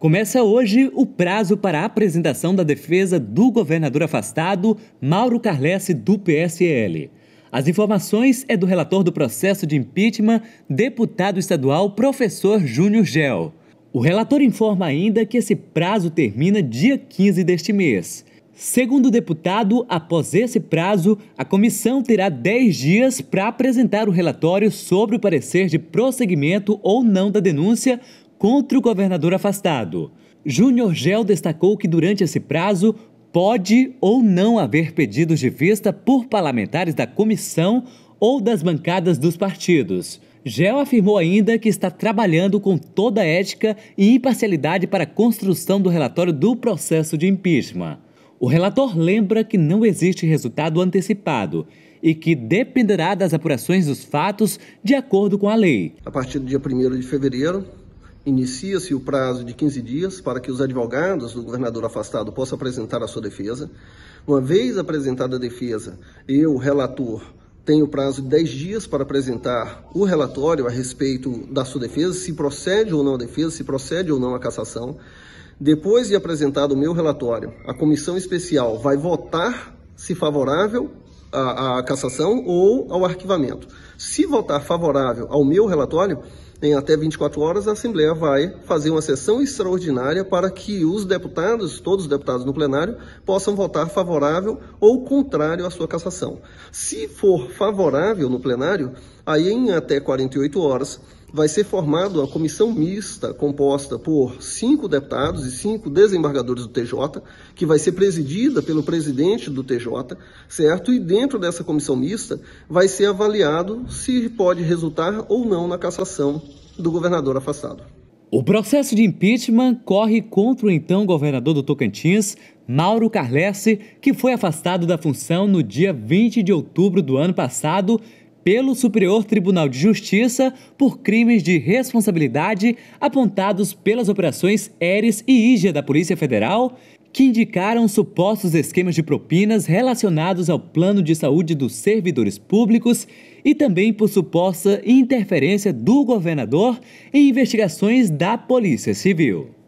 Começa hoje o prazo para a apresentação da defesa do governador afastado, Mauro Carlesse, do PSL. As informações é do relator do processo de impeachment, deputado estadual professor Júnior Gel. O relator informa ainda que esse prazo termina dia 15 deste mês. Segundo o deputado, após esse prazo, a comissão terá 10 dias para apresentar o relatório sobre o parecer de prosseguimento ou não da denúncia, contra o governador afastado. Júnior Gel destacou que durante esse prazo pode ou não haver pedidos de vista por parlamentares da comissão ou das bancadas dos partidos. Gel afirmou ainda que está trabalhando com toda a ética e imparcialidade para a construção do relatório do processo de impeachment. O relator lembra que não existe resultado antecipado e que dependerá das apurações dos fatos de acordo com a lei. A partir do dia 1 de fevereiro, Inicia-se o prazo de 15 dias para que os advogados do governador afastado possam apresentar a sua defesa. Uma vez apresentada a defesa, eu, relator, tenho prazo de 10 dias para apresentar o relatório a respeito da sua defesa, se procede ou não a defesa, se procede ou não a cassação. Depois de apresentado o meu relatório, a comissão especial vai votar se favorável à, à cassação ou ao arquivamento. Se votar favorável ao meu relatório, em até 24 horas, a Assembleia vai fazer uma sessão extraordinária para que os deputados, todos os deputados no plenário, possam votar favorável ou contrário à sua cassação. Se for favorável no plenário, aí em até 48 horas vai ser formada uma comissão mista composta por cinco deputados e cinco desembargadores do TJ, que vai ser presidida pelo presidente do TJ, certo? E dentro dessa comissão mista vai ser avaliado se pode resultar ou não na cassação do governador afastado. O processo de impeachment corre contra o então governador do Tocantins, Mauro Carlesse, que foi afastado da função no dia 20 de outubro do ano passado pelo Superior Tribunal de Justiça por crimes de responsabilidade apontados pelas operações Eres e Ígia da Polícia Federal que indicaram supostos esquemas de propinas relacionados ao plano de saúde dos servidores públicos e também por suposta interferência do governador em investigações da Polícia Civil.